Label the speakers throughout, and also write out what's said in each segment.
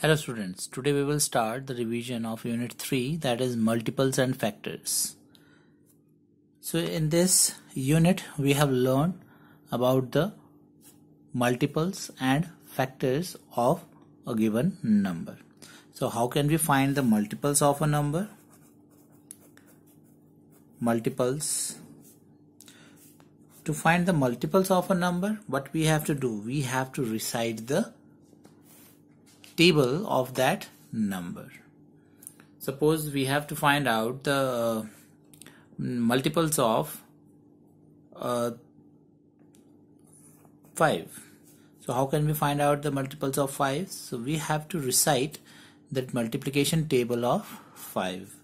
Speaker 1: Hello students, today we will start the revision of unit 3 that is multiples and factors. So in this unit we have learned about the multiples and factors of a given number. So how can we find the multiples of a number? Multiples. To find the multiples of a number what we have to do? We have to recite the table of that number. Suppose we have to find out the mm, multiples of uh, 5. So how can we find out the multiples of 5? So we have to recite that multiplication table of 5.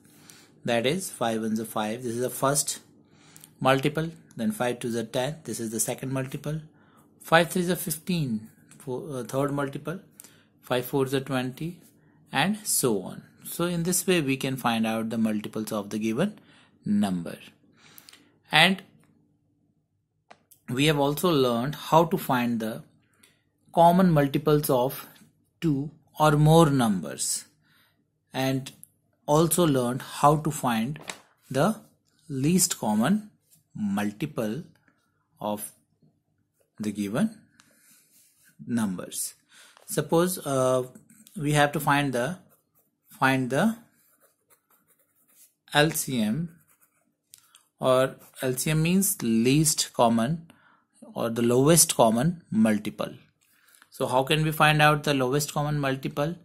Speaker 1: That is 5 ones are 5. This is the first multiple. Then 5 to the 10. This is the second multiple. 5 is a 15. For uh, third multiple. 5 fours are 20 and so on. So in this way we can find out the multiples of the given number. And we have also learned how to find the common multiples of two or more numbers and also learned how to find the least common multiple of the given numbers suppose uh, we have to find the find the LCM or LCM means least common or the lowest common multiple. So how can we find out the lowest common multiple?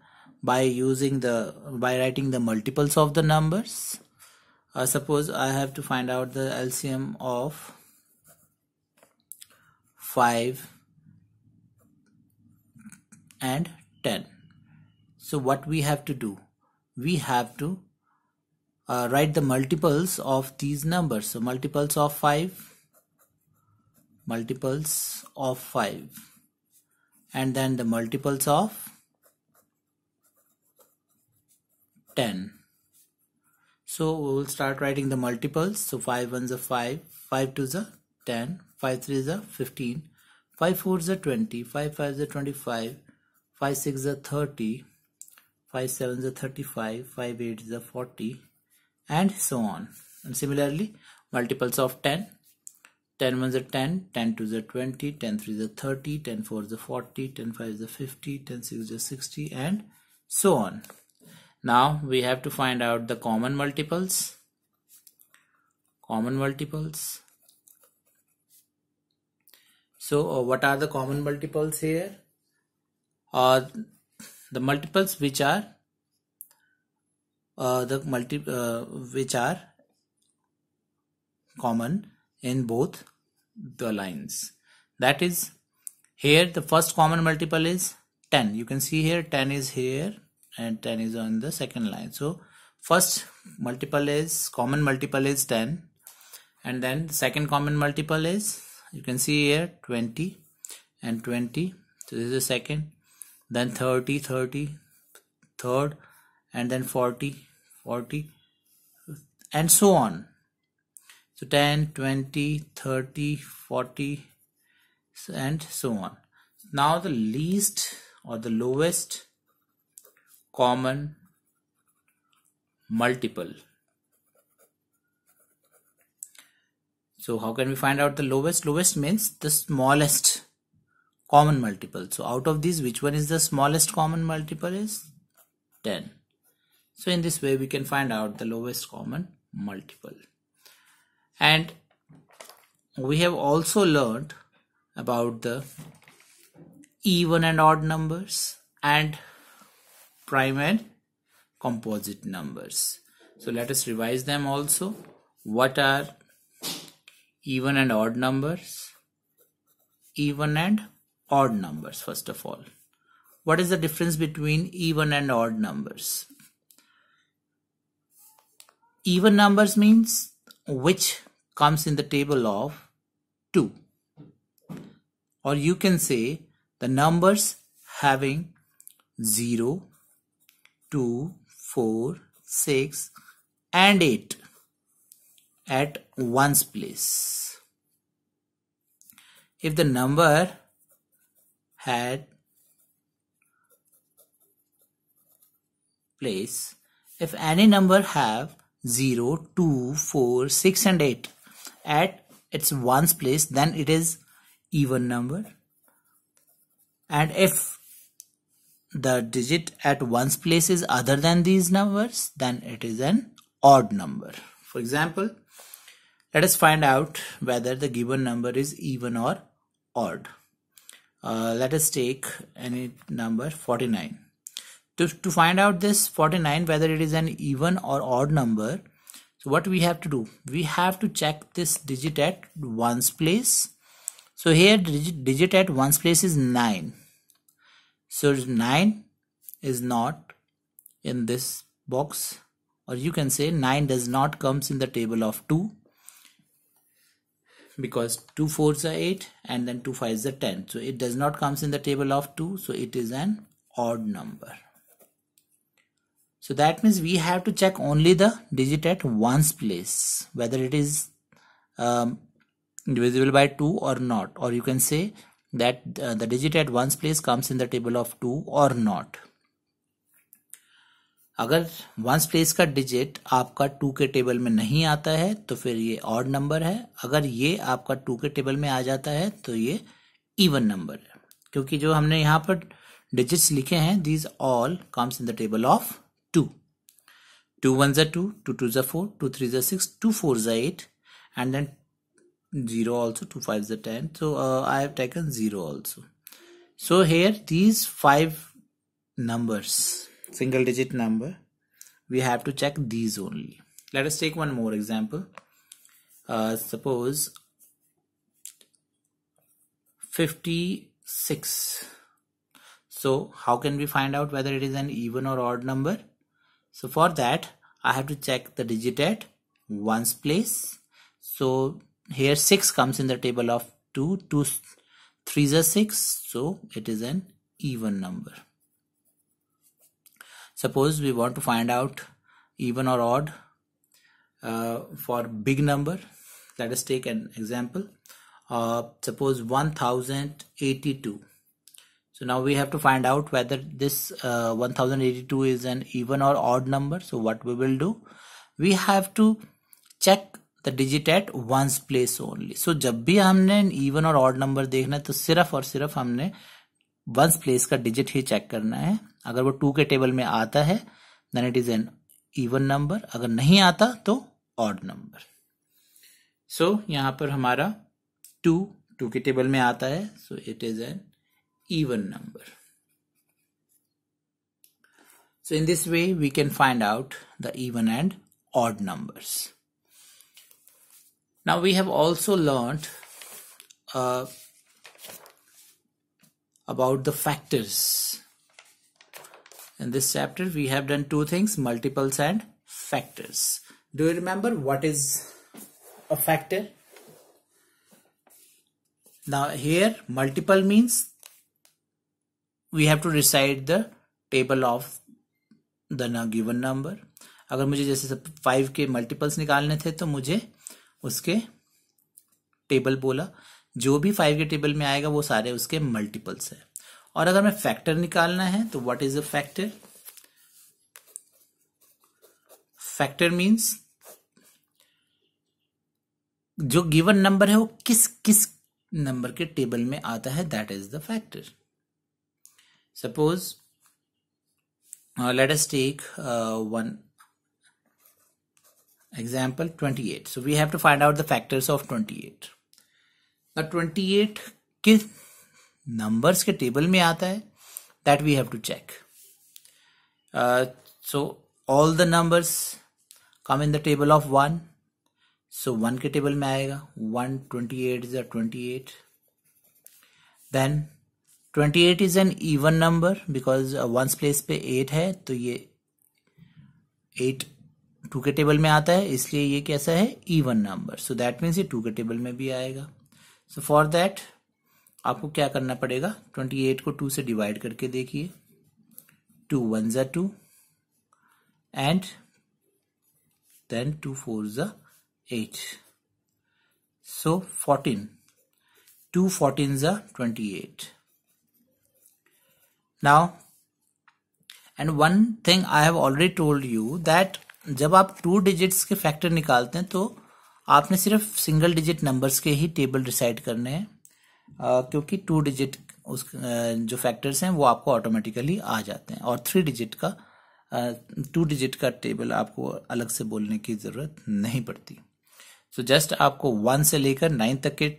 Speaker 1: By using the, by writing the multiples of the numbers. Uh, suppose I have to find out the LCM of 5 and 10 so what we have to do we have to uh, write the multiples of these numbers so multiples of 5 multiples of 5 and then the multiples of 10 so we will start writing the multiples so 5 ones are 5 5 twos are 10 5 threes are 15 5 fours are 20 5 fives are 25 5 6 are 30 5 7 is 35 5 8 is 40 and so on and similarly multiples of 10 10 1 is the 10 10 2 is the 20 10 3 is the 30 10 4 is the 40 10 5 is the 50 10 6 is the 60 and so on now we have to find out the common multiples common multiples so uh, what are the common multiples here or uh, the multiples which are uh, the multi uh, which are common in both the lines that is here the first common multiple is 10 you can see here 10 is here and 10 is on the second line so first multiple is common multiple is 10 and then second common multiple is you can see here 20 and 20 so this is the second then 30 30 third and then 40 40 and so on so 10 20 30 40 and so on now the least or the lowest common multiple so how can we find out the lowest lowest means the smallest common multiple so out of these which one is the smallest common multiple is 10 so in this way we can find out the lowest common multiple and we have also learned about the even and odd numbers and prime and composite numbers so let us revise them also what are even and odd numbers even and odd numbers first of all. What is the difference between even and odd numbers? Even numbers means which comes in the table of 2. Or you can say the numbers having 0, 2, 4, 6 and 8 at one's place. If the number had place if any number have 0 2 4 6 and 8 at its ones place then it is even number and if the digit at ones place is other than these numbers then it is an odd number for example let us find out whether the given number is even or odd uh, let us take any number 49 to, to find out this 49 whether it is an even or odd number so what we have to do we have to check this digit at ones place so here digit, digit at ones place is 9 so 9 is not in this box or you can say 9 does not comes in the table of 2 because 2 fours are 8 and then 2 fives are 10 so it does not comes in the table of 2 so it is an odd number so that means we have to check only the digit at ones place whether it is um, divisible by 2 or not or you can say that uh, the digit at ones place comes in the table of 2 or not अगर ones place का digit आपका two के table में नहीं आता है तो फिर ये ऑड नंबर है अगर ये आपका टू के टेबल में आ जाता है तो ये इवन नंबर है क्योंकि जो हमने यहाँ पर डिजिट्स लिखे हैं these all comes in the table of two two one जो टू टू टू ज़ा फोर टू थ्री जो सिक्स टू फोर ज़ा eight and then zero also two five are ten so I have taken zero also so here these five numbers single digit number we have to check these only let us take one more example uh, suppose 56 so how can we find out whether it is an even or odd number so for that I have to check the digit at ones place so here 6 comes in the table of 2 2 three are 6 so it is an even number suppose we want to find out even or odd uh, for big number let us take an example uh, suppose 1082 so now we have to find out whether this uh, 1082 is an even or odd number so what we will do we have to check the digit at ones place only. So जब भी हमने or odd number number देखना है तो सिर्फ और सिर्फ हमने वंस प्लेस का डिजिट ही चेक करना है अगर वो टू के टेबल में आता है then it is an even number अगर नहीं आता तो ऑड नंबर सो यहां पर हमारा टू टू के टेबल में आता है so it is an even number so in this way we can find out the even and odd number now we have also learn about the factors. In this chapter, we have done two things, multiples and factors. Do you remember what is a factor? Now here, multiple means we have to recite the table of the ना given number अगर मुझे जैसे five के multiples निकालने थे तो मुझे उसके टेबल बोला जो भी फाइव के टेबल में आएगा वो सारे उसके मल्टीपल्स है और अगर हमें फैक्टर निकालना है तो what is a factor factor means जो गिवन नंबर है वो किस किस नंबर के टेबल में आता है that is the factor suppose let us take one eight so we have to find out the factors of twenty eight twenty eight किस नंबर्स के टेबल में आता है that we have to check so all the numbers come in the table of one so one के table में आएगा one twenty eight is a twenty eight then twenty eight is an even number because once place पे eight है तो ये eight to के table में आता है इसलिए ये कैसा है even number so that means ये टू के टेबल में भी आएगा सो फॉर दैट आपको क्या करना पड़ेगा ट्वेंटी एट को टू से डिवाइड करके देखिए टू वन ज two and then two four ज eight so fourteen two fourteen ज twenty eight now and one thing I have already told you that जब आप टू डिजिट्स के फैक्टर निकालते हैं तो आपने सिर्फ सिंगल डिजिट नंबर्स के ही टेबल डिसाइड करने हैं क्योंकि टू डिजिट उस जो फैक्टर्स हैं वो आपको ऑटोमेटिकली आ जाते हैं और थ्री डिजिट का टू डिजिट का टेबल आपको अलग से बोलने की ज़रूरत नहीं पड़ती सो so जस्ट आपको वन से लेकर नाइन तक के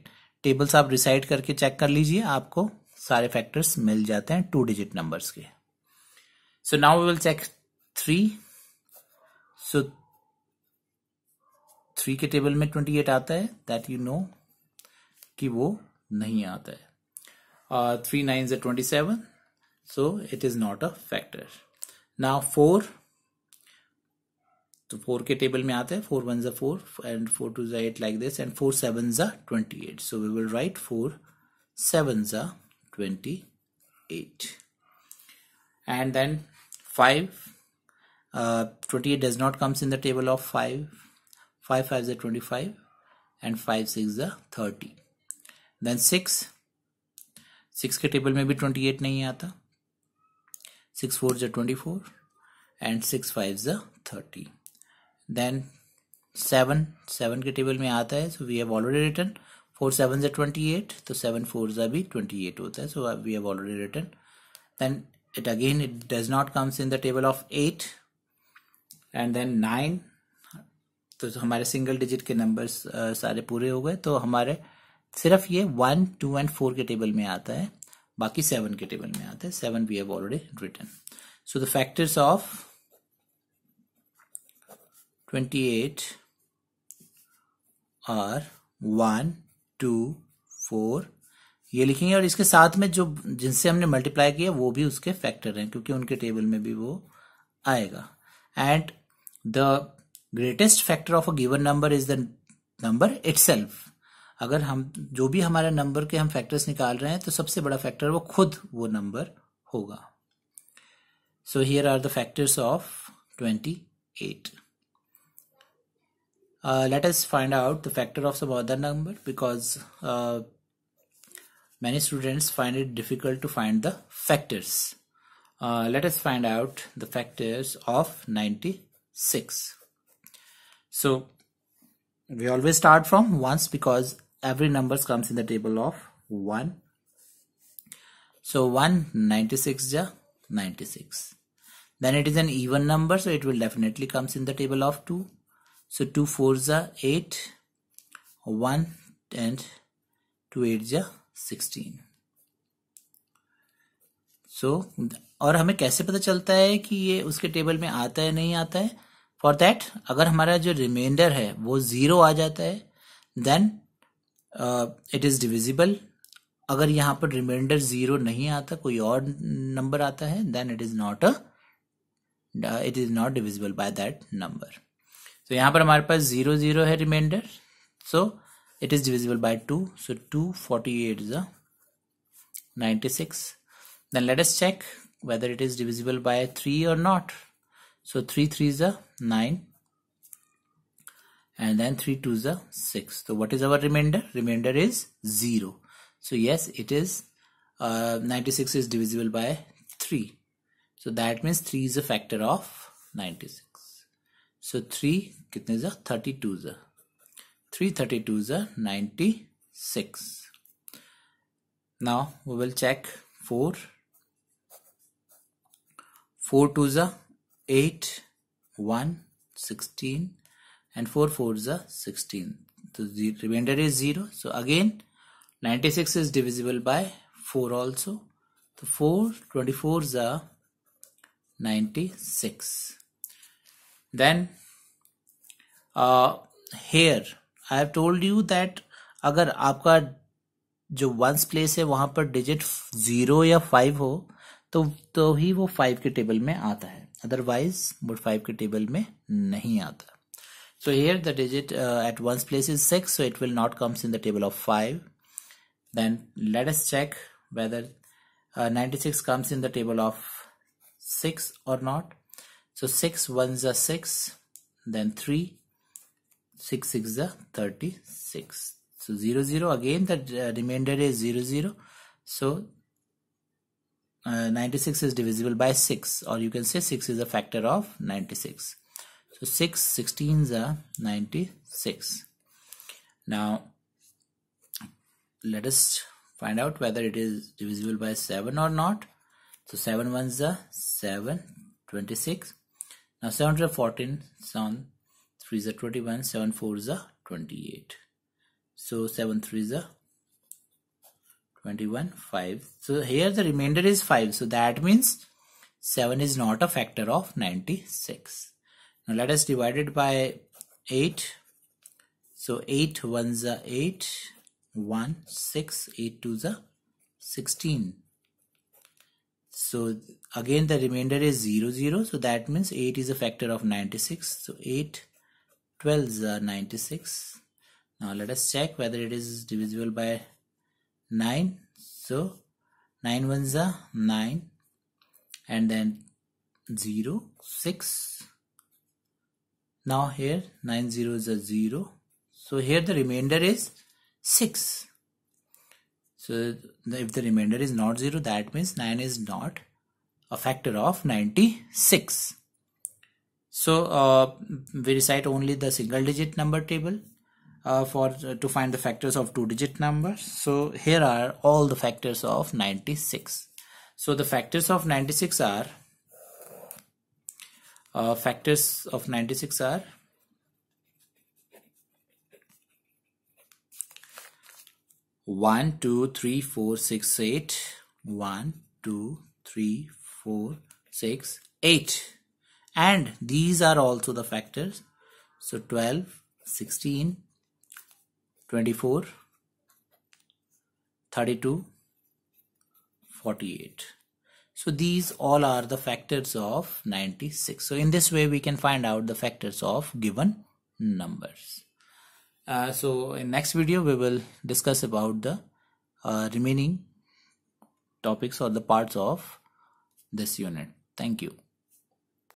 Speaker 1: टेबल्स आप डिसाइड करके चेक कर लीजिए आपको सारे फैक्टर्स मिल जाते हैं टू डिजिट नंबर्स के so now we will check three so three के टेबल में ट्वेंटी एट आता है दैट यू नो कि वो नहीं आता है थ्री नाइन जो twenty seven so it is not a factor ना फोर तो फोर के टेबल में आता है फोर वन जो फोर एंड फोर टू जो eight like this and four seven जो twenty eight so we will write four seven जो twenty eight and then five twenty eight does not comes in the table of five 5 5 is a 25 and 5 6 is a 30 then 6 6 ke table may be 28 nahi aata 6 4 is a 24 and 6 5 is a 30 then 7 7 ke table may aata hai so we have already written 4 7 is a 28 so 7 4 is a 28 hota hai. so we have already written then it again it does not comes in the table of 8 and then 9 तो हमारे single digit के numbers सारे पूरे हो गए तो हमारे सिर्फ ये वन टू एंड फोर के टेबल में आता है बाकी सेवन के टेबल में आता है seven we have already return so the factors of twenty eight और वन टू फोर ये लिखेंगे और इसके साथ में जो जिनसे हमने मल्टीप्लाई किया वो भी उसके फैक्टर हैं क्योंकि उनके टेबल में भी वो आएगा and the greatest factor of a given number is the number itself. अगर हम जो भी हमारे number factors निकाल रहे हैं तो सबसे बड़ा factor वो खुद number होगा. So here are the factors of 28. Uh, let us find out the factor of some other number because uh, many students find it difficult to find the factors. Uh, let us find out the factors of 96 So we always start from ones because every numbers comes in the table of one So 1, 96 ja 96. Then it is an even number so it will definitely comes in the table of two So two four ja 8, one and two eight ja 16. So so, और हमें कैसे पता चलता है कि ये उसके table में आता है नहीं आता है फॉर दैट अगर हमारा जो रिमाइंडर है वो ज़ीरो आ जाता है देन इट इज़ डिविजिबल अगर यहाँ पर रिमाइंडर ज़ीरो नहीं आता कोई और नंबर आता है then it is not a it is not divisible by that number तो यहाँ पर हमारे पास ज़ीरो ज़ीरो है remainder so divisible by two so two forty eight is a six then let's check whether it is divisible by three और not So 3 3 is a 9 and then 3 2 is a 6. So what is our remainder? Remainder is 0. So yes it is uh, 96 is divisible by 3. So that means 3 is a factor of 96. So 3 कितने जा 32 जा 3 32 96. Now we will check 4. 4 2 a 8, 1, 16 and 4 is a 16. So the remainder is 0. So again 96 is divisible by 4 also. So 4 24s are 96. Then uh, here I have told you that अगर आपका जो ones place है वहां पर digit zero या five हो तो तो ही वो फाइव के टेबल में आता है otherwise mode 5 के टेबल में नहीं आता so here the digit uh, at one's place is 6 so it will not comes in the table of 5 then let us check whether uh, 96 comes in the table of 6 or not so 6 ones are 6 then 3 6 6 are 36 so 0 0 again the uh, remainder is 0 0 so uh, 96 is divisible by 6 or you can say 6 is a factor of 96 so 6 16s are 96 now let us find out whether it is divisible by 7 or not so 7 ones are 7 26 now 7 to 14 7 3 is a 21 7 4 is a 28 so 7 3 is a 21 5 so here the remainder is 5 so that means 7 is not a factor of 96 now let us divide it by 8 so 8 one is 8 1 6 8 2 16 so again the remainder is 0 0 so that means 8 is a factor of 96 so 8 12 are 96 now let us check whether it is divisible by 9 so 9 ones are 9 and then 0 6 now here 9 zeros are 0 so here the remainder is 6 so if the remainder is not 0 that means 9 is not a factor of 96 so uh, we recite only the single digit number table uh, for uh, to find the factors of two digit numbers so here are all the factors of 96 so the factors of 96 are uh, factors of 96 are one two three four six eight one two three four six eight and these are also the factors so 12 16 24 32 48 so these all are the factors of 96 so in this way we can find out the factors of given numbers uh, so in next video we will discuss about the uh, remaining topics or the parts of this unit thank you